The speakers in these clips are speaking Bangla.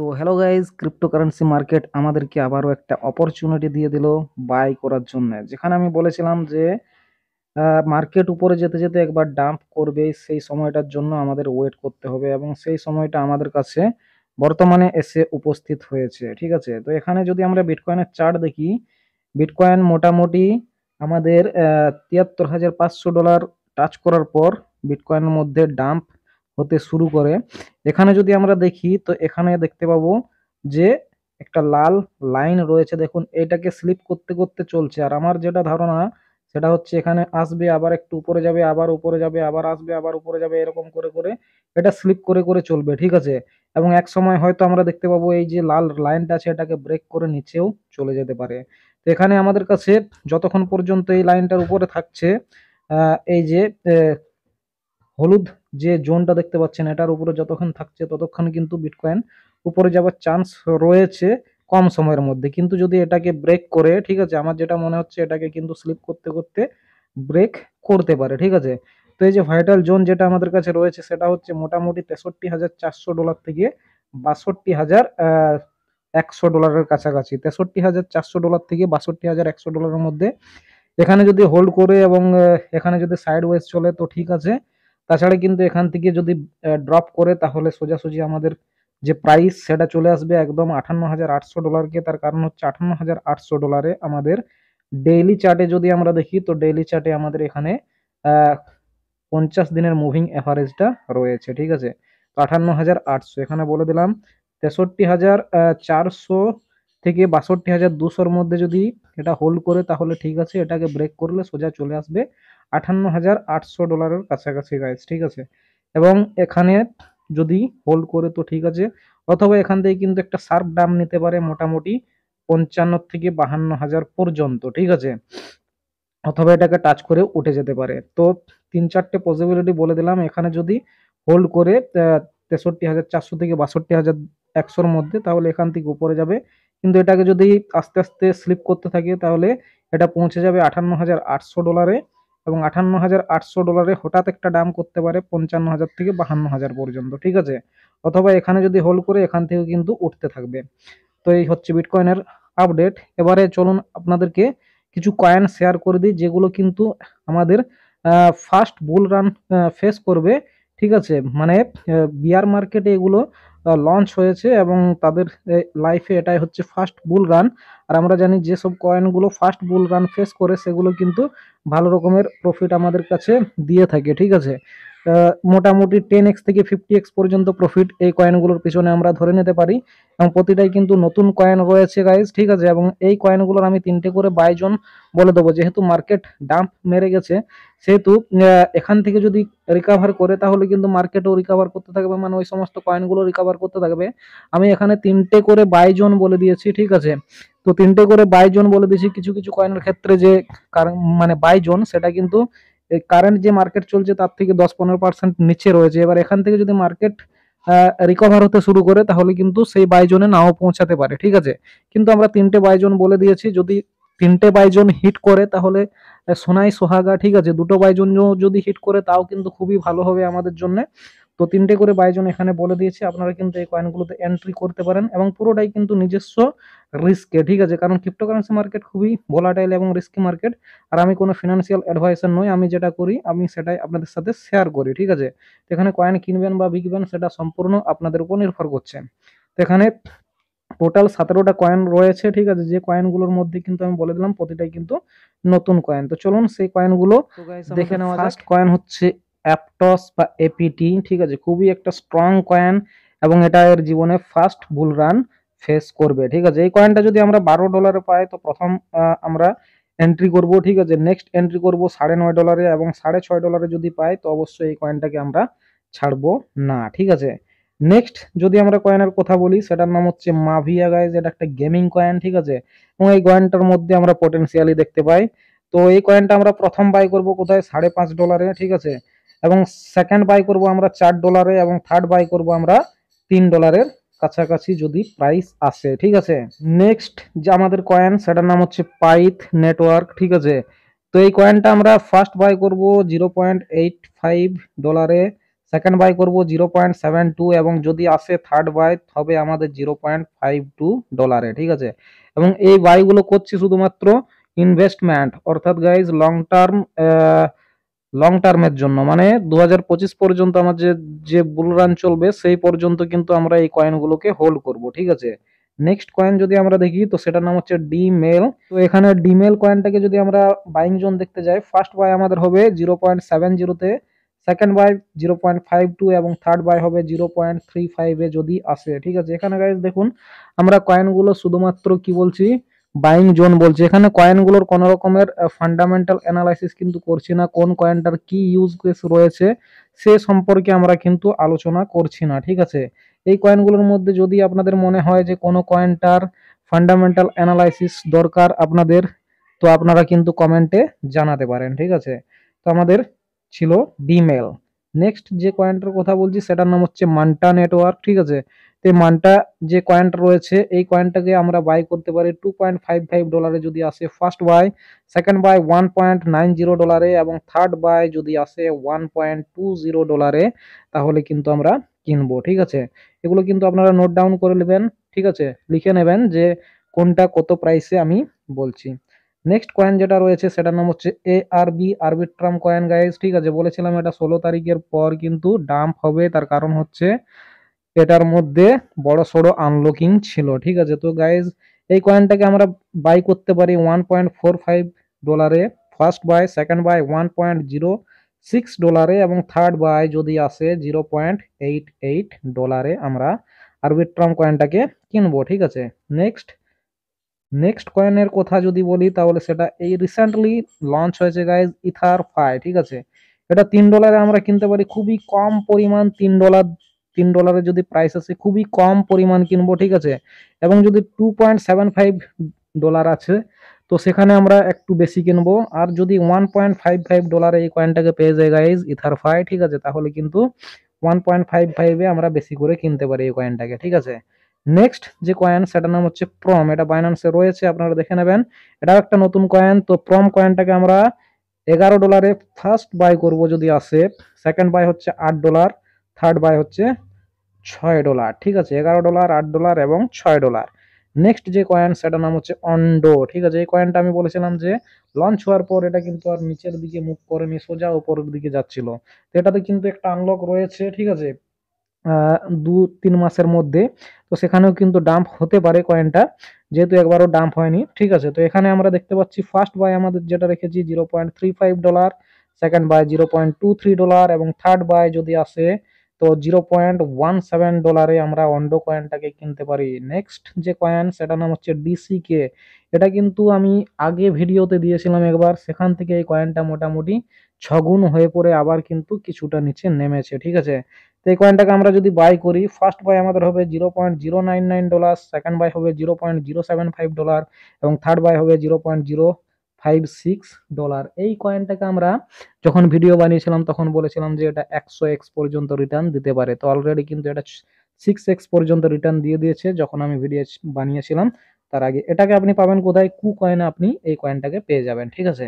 তো হ্যালো গাইজ ক্রিপ্টোকারেন্সি মার্কেট আমাদেরকে আবারও একটা অপরচুনিটি দিয়ে দিল বাই করার জন্য যেখানে আমি বলেছিলাম যে মার্কেট উপরে যেতে যেতে একবার ডাম্প করবে সেই সময়টার জন্য আমাদের ওয়েট করতে হবে এবং সেই সময়টা আমাদের কাছে বর্তমানে এসে উপস্থিত হয়েছে ঠিক আছে তো এখানে যদি আমরা বিটকয়েনের চার্ট দেখি বিটকয়েন মোটামুটি আমাদের তিয়াত্তর হাজার পাঁচশো ডলার টাচ করার পর বিটকয়েনের মধ্যে ডাম্প হতে শুরু করে এখানে যদি আমরা দেখি তো এখানে দেখতে পাবো যে একটা লাল লাইন রয়েছে দেখুন এটাকে স্লিপ করতে করতে চলছে আর আমার যেটা ধারণা সেটা হচ্ছে এখানে আসবে আবার একটু উপরে যাবে আবার উপরে যাবে আবার আসবে আবার উপরে যাবে এরকম করে করে এটা স্লিপ করে করে চলবে ঠিক আছে এবং এক সময় হয়তো আমরা দেখতে পাবো এই যে লাল লাইনটা আছে এটাকে ব্রেক করে নিচেও চলে যেতে পারে তো এখানে আমাদের কাছে যতক্ষণ পর্যন্ত এই লাইনটার উপরে থাকছে এই যে হলুদ যে জোনটা দেখতে পাচ্ছেন এটার উপরে যতক্ষণ থাকছে ততক্ষণ কিন্তু বিটকয়েন উপরে যাওয়ার চান্স রয়েছে কম সময়ের মধ্যে কিন্তু যদি এটাকে ব্রেক করে ঠিক আছে আমার যেটা মনে হচ্ছে এটাকে কিন্তু স্লিপ করতে করতে ব্রেক করতে পারে ঠিক আছে তো এই যে ভাইটাল জোন যেটা আমাদের কাছে রয়েছে সেটা হচ্ছে মোটামুটি তেষট্টি হাজার চারশো ডলার থেকে বাষট্টি হাজার একশো ডলারের কাছাকাছি তেষট্টি হাজার চারশো ডলার থেকে বাষট্টি হাজার একশো ডলারের মধ্যে এখানে যদি হোল্ড করে এবং এখানে যদি সাইড ওয়েজ চলে তো ঠিক আছে তাছাড়া কিন্তু এখান থেকে যদি ড্রপ করে তাহলে সোজাসুজি আমাদের যে প্রাইস সেটা চলে আসবে একদম আটান্ন হাজার আটশো ডলারকে তার কারণ হচ্ছে আটান্ন হাজার আটশো ডলারে আমাদের ডেইলি চার্টে যদি আমরা দেখি তো ডেইলি চার্টে আমাদের এখানে পঞ্চাশ দিনের মুভিং অ্যাভারেজটা রয়েছে ঠিক আছে তো আটান্ন হাজার আটশো এখানে বলে দিলাম তেষট্টি হাজার চারশো থেকে বাষট্টি হাজার দুশোর মধ্যে যদি এটা হোল্ড করে তাহলে ঠিক আছে এটাকে ব্রেক করলে সোজা চলে আসবে আঠান্ন হাজার আটশো ডলারের কাছাকাছি গাইজ ঠিক আছে এবং এখানে যদি হোল্ড করে তো ঠিক আছে অথবা এখান থেকে কিন্তু একটা সার্ফ দাম নিতে পারে মোটামুটি পঞ্চান্ন থেকে বাহান্ন হাজার পর্যন্ত ঠিক আছে অথবা এটাকে টাচ করে উঠে যেতে পারে তো তিন চারটে পসিবিলিটি বলে দিলাম এখানে যদি হোল্ড করে তেষট্টি হাজার চারশো থেকে বাষট্টি হাজার একশোর মধ্যে তাহলে এখান থেকে উপরে যাবে কিন্তু এটাকে যদি আস্তে আস্তে স্লিপ করতে থাকে তাহলে এটা পৌঁছে যাবে আটান্ন হাজার আটশো ডলারে এবং আটান্ন হাজার আটশো ডলারে হঠাৎ একটা দাম করতে পারে পঞ্চান্ন হাজার থেকে বাহান্ন হাজার পর্যন্ত ঠিক আছে অথবা এখানে যদি হোল্ড করে এখান থেকে কিন্তু উঠতে থাকবে তো এই হচ্ছে বিটকয়েনের আপডেট এবারে চলুন আপনাদেরকে কিছু কয়েন শেয়ার করে দিই যেগুলো কিন্তু আমাদের ফার্স্ট বুল রান ফেস করবে ঠিক আছে মানে বিয়ার মার্কেটে এগুলো লঞ্চ হয়েছে এবং তাদের লাইফে এটাই হচ্ছে ফার্স্ট বুল রান আর আমরা জানি যেসব কয়েনগুলো ফার্স্ট বুল রান ফেস করে সেগুলো কিন্তু ভালো রকমের প্রফিট আমাদের কাছে দিয়ে থাকে ঠিক আছে মোটামুটি টেন এক্স থেকে ফিফটি এক্স পর্যন্ত প্রফিট এই কয়েনগুলোর পিছনে আমরা ধরে নিতে পারি এবং প্রতিটাই কিন্তু নতুন কয়েন রয়েছে গাইজ ঠিক আছে এবং এই কয়েনগুলোর আমি তিনটে করে বাইজন বলে দেবো যেহেতু মার্কেট ডাম্প মেরে গেছে সেহেতু এখান থেকে যদি রিকাভার করে তাহলে কিন্তু মার্কেটও রিকাভার করতে থাকবে মানে ওই সমস্ত কয়েনগুলো রিকাভার করতে থাকবে আমি এখানে তিনটে করে বাইজন বলে দিয়েছি ঠিক আছে তো তিনটে করে বাইজন বলে দিয়েছি কিছু কিছু কয়েনের ক্ষেত্রে যে মানে বাইজন সেটা কিন্তু এই কারেন্ট যে মার্কেট চলছে তার থেকে দশ পনেরো পার্সেন্ট নিচে রয়েছে এবার এখান থেকে যদি মার্কেট রিকভার হতে শুরু করে তাহলে কিন্তু সেই বাইজনে নাও পৌঁছাতে পারে ঠিক আছে কিন্তু আমরা তিনটে বাইজন বলে দিয়েছি যদি তিনটে বাইজন হিট করে তাহলে সোনাই সোহাগা ঠিক আছে দুটো বাইজন যদি হিট করে তাও কিন্তু খুবই ভালো হবে আমাদের জন্য তো তিনটে করে বাইজন এখানে বলে দিয়েছে আপনারা কিন্তু এই কয়েনগুলোতে এন্ট্রি করতে পারেন এবং পুরোটাই কিন্তু নিজস্ব রিস্কে ঠিক আছে কারণ ক্রিপ্টোকারেন্সি মার্কেট খুবই ভোলাটাইল এবং রিস্কি মার্কেট আর আমি কোনো ফিনান্সিয়াল অ্যাডভাইসার নই আমি যেটা করি আমি সেটাই আপনাদের সাথে শেয়ার করি ঠিক আছে এখানে কয়েন কিনবেন বা বিকবেন সেটা সম্পূর্ণ আপনাদের উপর নির্ভর করছে তো এখানে টোটাল সতেরোটা কয়েন রয়েছে ঠিক আছে যে কয়েনগুলোর মধ্যে কিন্তু আমি বলে দিলাম প্রতিটাই কিন্তু নতুন কয়েন তো চলুন সেই কয়েনগুলো দেখে নেওয়া ফার্স্ট কয়েন হচ্ছে অ্যাপটস বা এপিটি ঠিক আছে খুবই একটা স্ট্রং কয়েন এবং এটা এর জীবনে ফার্স্ট বুল রান ফেস করবে ঠিক আছে এই কয়েনটা যদি আমরা বারো ডলারে পাই তো প্রথম আমরা এন্ট্রি করব ঠিক আছে নেক্সট এন্ট্রি করব সাড়ে নয় ডলারে এবং সাড়ে ছয় ডলারে যদি পাই তো অবশ্যই এই কয়েনটাকে আমরা ছাড়বো না ঠিক আছে নেক্সট যদি আমরা কয়েনের কথা বলি সেটার নাম হচ্ছে মাভিয়া গাইজ এটা একটা গেমিং কয়েন ঠিক আছে এবং এই কয়েনটার মধ্যে আমরা পটেন্সিয়ালি দেখতে পাই তো এই কয়েনটা আমরা প্রথম বাই করব কোথায় সাড়ে পাঁচ ডলারে ঠিক আছে এবং সেকেন্ড বাই করব আমরা চার ডলারে এবং থার্ড বাই করব আমরা তিন ডলারের কাছাকাছি যদি প্রাইস আসে ঠিক আছে নেক্সট যে আমাদের কয়েন সেটার নাম হচ্ছে পাইথ নেটওয়ার্ক ঠিক আছে তো এই কয়েনটা আমরা ফার্স্ট বাই করব জিরো পয়েন্ট এইট ফাইভ ডলারে সেকেন্ড বাই করব জিরো পয়েন্ট সেভেন টু এবং যদি আসে থার্ড বাই হবে আমাদের জিরো পয়েন্ট ফাইভ টু ডলারে ঠিক আছে এবং এই বাইগুলো করছি শুধুমাত্র ইনভেস্টমেন্ট অর্থাৎ গাইজ লং টার্ম লং টার্মের জন্য মানে দু পর্যন্ত আমার যে যে বুল রান চলবে সেই পর্যন্ত কিন্তু আমরা এই কয়েনগুলোকে হোল্ড করব ঠিক আছে নেক্সট কয়েন যদি আমরা দেখি তো সেটার নাম হচ্ছে ডিমেল তো এখানে ডিমেল কয়েনটাকে যদি আমরা বাইং জোন দেখতে যাই ফার্স্ট বাই আমাদের হবে জিরো পয়েন্ট সেভেন জিরোতে second buy zero point five two এবং থার্ড বাই হবে জিরো পয়েন্ট থ্রি ফাইভে যদি আসে ঠিক আছে এখানে গাইজ দেখুন আমরা কয়েনগুলো শুধুমাত্র কি বলছি বাইং জোন বলছে এখানে কয়েনগুলোর কোনো রকমের ফান্ডামেন্টাল অ্যানালাইসিস কিন্তু করছি না কোন কয়েনটার কি ইউজ কেস রয়েছে সে সম্পর্কে আমরা কিন্তু আলোচনা করছি না ঠিক আছে এই কয়েনগুলোর মধ্যে যদি আপনাদের মনে হয় যে কোনো কয়েনটার ফান্ডামেন্টাল অ্যানালাইসিস দরকার আপনাদের তো আপনারা কিন্তু কমেন্টে জানাতে পারেন ঠিক আছে তো আমাদের ছিল ডিমেল নেক্সট যে কয়েনটার কথা বলছি সেটার নাম হচ্ছে মান্টা নেটওয়ার্ক ঠিক আছে তে মানটা যে কয়েনটা রয়েছে এই কয়েনটাকে আমরা বাই করতে পারি টু পয়েন্ট ফাইভ ফাইভ ডলারে যদি আসে first buy second buy one point nine zero ডলারে এবং থার্ড বাই যদি আসে ওয়ান পয়েন্ট টু জিরো ডলারে তাহলে কিন্তু আমরা কিনবো ঠিক আছে এগুলো কিন্তু আপনারা নোট ডাউন করে নেবেন ঠিক আছে লিখে নেবেন যে কোনটা কত প্রাইসে আমি বলছি নেক্সট কয়েন যেটা রয়েছে সেটার নাম হচ্ছে A R B Arbitrum coin guys ঠিক আছে বলেছিলাম এটা ষোলো তারিখের পর কিন্তু ডাম্প হবে তার কারণ হচ্ছে এটার মধ্যে বড় সড়ো আনলকিং ছিল ঠিক আছে তো গাইজ এই কয়েনটাকে আমরা বাই করতে পারি ওয়ান পয়েন্ট ফোর ফাইভ ডলারে first buy second buy one point zero six ডলারে এবং থার্ড বাই যদি আসে জিরো পয়েন্ট এইট এইট ডলারে আমরা আরবিট্রাম কয়েনটাকে কিনবো ঠিক আছে নেক্সট নেক্সট কয়েনের কথা যদি বলি তাহলে সেটা এই রিসেন্টলি লঞ্চ হয়েছে গাইজ ইথার ফাই ঠিক আছে এটা তিন ডলারে আমরা কিনতে পারি খুবই কম পরিমাণ তিন ডলার তিন ডলারে যদি প্রাইস আছে খুবই কম পরিমাণ কিনবো ঠিক আছে এবং যদি two point seven five dollar আছে তো সেখানে আমরা একটু বেশি কিনবো আর যদি ওয়ান পয়েন্ট ফাইভ ফাইভ ডলারে এই কয়েনটাকে পেয়ে যায় গাইজ ফাই ঠিক আছে তাহলে কিন্তু ওয়ান পয়েন্ট ফাইভ ফাইভে আমরা বেশি করে কিনতে পারি এই কয়েনটাকে ঠিক আছে নেক্সট যে কয়েন সেটার নাম হচ্ছে প্রম এটা বাইন্যান্সে রয়েছে আপনারা দেখে নেবেন এটাও একটা নতুন কয়েন তো প্রম কয়েনটাকে আমরা এগারো ডলারে ফার্স্ট বাই করব যদি আসে সেকেন্ড বাই হচ্ছে আট ডলার থার্ড বাই হচ্ছে ছয় ডলার ঠিক আছে এগারো ডলার আট ডলার এবং ছয় ডলার নেক্সট যে কয়েন সেটার নাম হচ্ছে অন্ডো ঠিক আছে এই কয়েনটা আমি বলেছিলাম যে লঞ্চ হওয়ার পর এটা কিন্তু আর নিচের দিকে মুভ করেনি সোজা উপরের দিকে যাচ্ছিল তো এটাতে কিন্তু একটা আনলক রয়েছে ঠিক আছে দু তিন মাসের মধ্যে তো সেখানেও কিন্তু ডাম্প হতে পারে কয়েনটা যেহেতু একবারও ডাম্প হয়নি ঠিক আছে তো এখানে আমরা দেখতে পাচ্ছি ফার্স্ট বাই আমাদের যেটা রেখেছি zero point three five dollar second buy zero point two three dollar এবং থার্ড বাই যদি আসে তো জিরো পয়েন্ট ওয়ান সেভেন ডলারে আমরা অন্ডো কয়েনটাকে কিনতে পারি নেক্সট যে কয়েন সেটা নাম হচ্ছে ডিসিকে এটা কিন্তু আমি আগে ভিডিওতে দিয়েছিলাম একবার সেখান থেকে এই কয়েনটা মোটামুটি ছগুণ হয়ে পড়ে আবার কিন্তু কিছুটা নিচে নেমেছে ঠিক আছে তো এই কয়েনটাকে আমরা যদি বাই করি ফার্স্ট বাই আমাদের হবে zero point zero nine nine dollar second buy হবে zero point zero seven five dollar এবং থার্ড বাই হবে zero point zero five six dollar এই কয়েনটাকে আমরা যখন ভিডিও বানিয়েছিলাম তখন বলেছিলাম যে এটা একশো এক্স পর্যন্ত রিটার্ন দিতে পারে তো অলরেডি কিন্তু এটা সিক্স এক্স পর্যন্ত রিটার্ন দিয়ে দিয়েছে যখন আমি ভিডিও বানিয়েছিলাম তার আগে এটাকে আপনি পাবেন কোথায় কু কয়েনে আপনি এই কয়েনটাকে পেয়ে যাবেন ঠিক আছে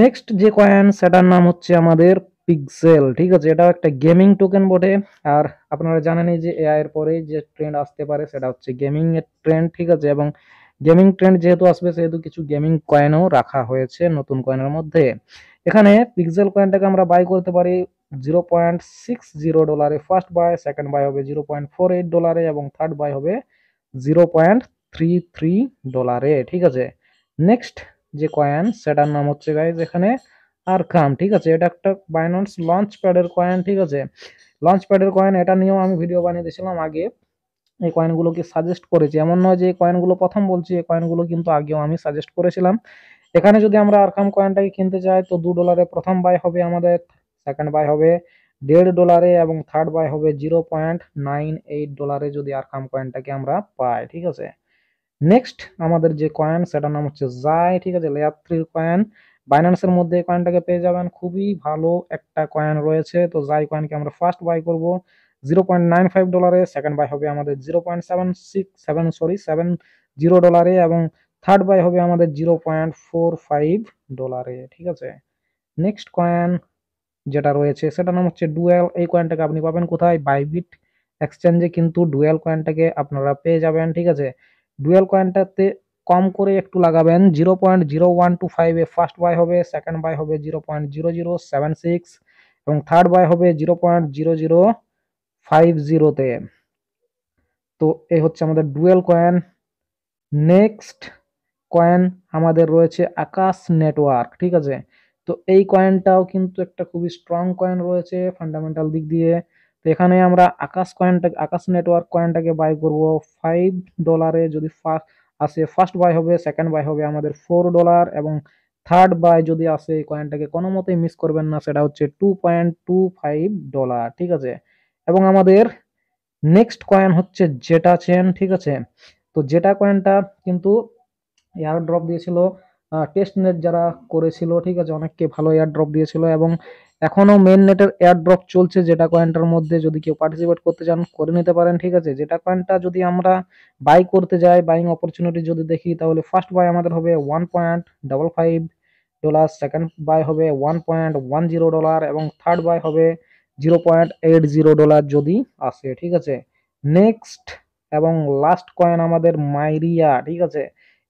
নেক্সট যে কয়েন সেটার নাম হচ্ছে আমাদের পিক্সেল ঠিক আছে এটাও একটা গেমিং টোকেন বটে আর আপনারা জানেনই যে এআই এর পরে যে ট্রেন্ড আসতে পারে সেটা হচ্ছে গেমিং এর ট্রেন্ড ঠিক আছে এবং গেমিং ট্রেন্ড যেহেতু আসবে সেহেতু কিছু গেমিং কয়েনও রাখা হয়েছে নতুন কয়েনের মধ্যে এখানে পিক্সেল কয়েনটাকে আমরা বাই করতে পারি জিরো পয়েন্ট সিক্স জিরো ডলারে ফার্স্ট বাই সেকেন্ড বাই হবে জিরো পয়েন্ট ফোর এইট ডলারে এবং থার্ড বাই হবে জিরো পয়েন্ট থ্রি থ্রি ডলারে ঠিক আছে নেক্সট যে কয়েন সেটার নাম হচ্ছে গাইজ এখানে আর খাম ঠিক আছে এটা একটা বাইনান্স লঞ্চ প্যাডের কয়েন ঠিক আছে লঞ্চ প্যাডের কয়েন এটা নিয়েও আমি ভিডিও বানিয়ে দিয়েছিলাম আগে এই কয়েনগুলোকে সাজেস্ট করেছি এমন নয় যে কয়েনগুলো প্রথম বলছি এই কয়েনগুলো কিন্তু আগেও আমি সাজেস্ট করেছিলাম এখানে যদি আমরা আরকাম কয়েনটাকে কিনতে চাই তো দু ডলারে প্রথম বাই হবে আমাদের সেকেন্ড বাই হবে দেড় ডলারে এবং থার্ড বাই হবে জিরো পয়েন্ট নাইন এইট ডলারে যদি আরকাম কয়েনটাকে আমরা পাই ঠিক আছে নেক্সট আমাদের যে কয়েন সেটার নাম হচ্ছে জাই ঠিক আছে লেয়ার থ্রির কয়েন বাইন্যান্সের মধ্যে কয়েনটাকে পেয়ে যাবেন খুবই ভালো একটা কয়েন রয়েছে তো জাই কয়েনকে আমরা ফার্স্ট বাই করব জিরো পয়েন্ট নাইন ফাইভ ডলারে সেকেন্ড বাই হবে আমাদের zero point seven six seven sorry seven zero ডলারে এবং থার্ড বাই হবে আমাদের জিরো পয়েন্ট ফোর ফাইভ ডলারে ঠিক আছে নেক্সট কয়েন যেটা রয়েছে সেটার নাম হচ্ছে ডুয়েল এই কয়েনটাকে আপনি পাবেন কোথায় বাইবিট এক্সচেঞ্জে কিন্তু ডুয়েল কয়েনটাকে আপনারা পেয়ে যাবেন ঠিক আছে ডুয়েল কয়েনটাতে কম করে একটু লাগাবেন zero point zero one two ফাইভে ফার্স্ট বাই হবে সেকেন্ড বাই হবে zero point zero zero seven six এবং থার্ড বাই হবে zero point zero zero five জিরোতে তো এই হচ্ছে আমাদের ডুয়েল কয়েন নেক্সট কয়েন আমাদের রয়েছে আকাশ নেটওয়ার্ক ঠিক আছে তো এই কয়েনটাও কিন্তু একটা খুবই স্ট্রং কয়েন রয়েছে ফান্ডামেন্টাল দিক দিয়ে তো এখানে আমরা আকাশ কয়েনটা আকাশ নেটওয়ার্ক কয়েনটাকে বাই করবো ফাইভ ডলারে যদি ফার্স্ট আসে ফার্স্ট বাই হবে সেকেন্ড বাই হবে আমাদের ফোর ডলার এবং থার্ড বাই যদি আসে এই কয়েনটাকে কোনো মতেই মিস করবেন না সেটা হচ্ছে two point two five dollar ঠিক আছে এবং আমাদের নেক্সট কয়েন হচ্ছে জেটা চেন ঠিক আছে তো জেটা কয়েনটা কিন্তু এয়ার ড্রপ দিয়েছিল টেস্ট নেট যারা করেছিল ঠিক আছে অনেককে ভালো এয়ার ড্রপ দিয়েছিল এবং এখনও মেন নেটের এয়ার ড্রপ চলছে জেটা কয়েনটার মধ্যে যদি কেউ পার্টিসিপেট করতে চান করে নিতে পারেন ঠিক আছে জেটা কয়েনটা যদি আমরা বাই করতে যাই বাইং অপরচুনিটি যদি দেখি তাহলে ফার্স্ট বাই আমাদের হবে one point double five dollar second buy হবে one point one zero dollar এবং থার্ড বাই হবে zero point eight zero dollar যদি আসে ঠিক আছে নেক্সট এবং লাস্ট কয়েন আমাদের মাইরিয়া ঠিক আছে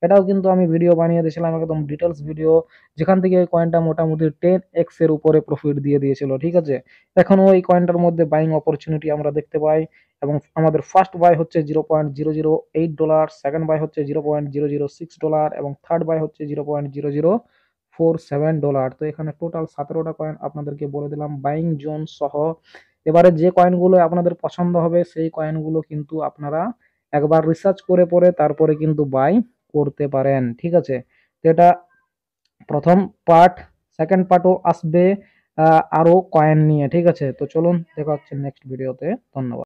এটাও কিন্তু আমি ভিডিও বানিয়ে দিয়েছিলাম একদম ডিটেলস ভিডিও যেখান থেকে ওই কয়েনটা মোটামুটি টেন এক্স এর উপরে প্রফিট দিয়ে দিয়েছিল ঠিক আছে এখনও ওই কয়েনটার মধ্যে বাইং অপরচুনিটি আমরা দেখতে পাই এবং আমাদের ফার্স্ট বাই হচ্ছে zero point zero zero eight dollar second buy হচ্ছে zero point zero zero six dollar এবং থার্ড বাই হচ্ছে zero point zero zero four seven dollar তো এখানে টোটাল সতেরোটা কয়েন আপনাদেরকে বলে দিলাম বাইং জোন সহ এবারে যে কয়েনগুলো আপনাদের পছন্দ হবে সেই কয়েনগুলো কিন্তু আপনারা একবার রিসার্চ করে পরে তারপরে কিন্তু বাই করতে পারেন ঠিক আছে তো এটা প্রথম পার্ট সেকেন্ড পার্টও আসবে আরও কয়েন নিয়ে ঠিক আছে তো চলুন দেখা হচ্ছে নেক্সট ভিডিওতে ধন্যবাদ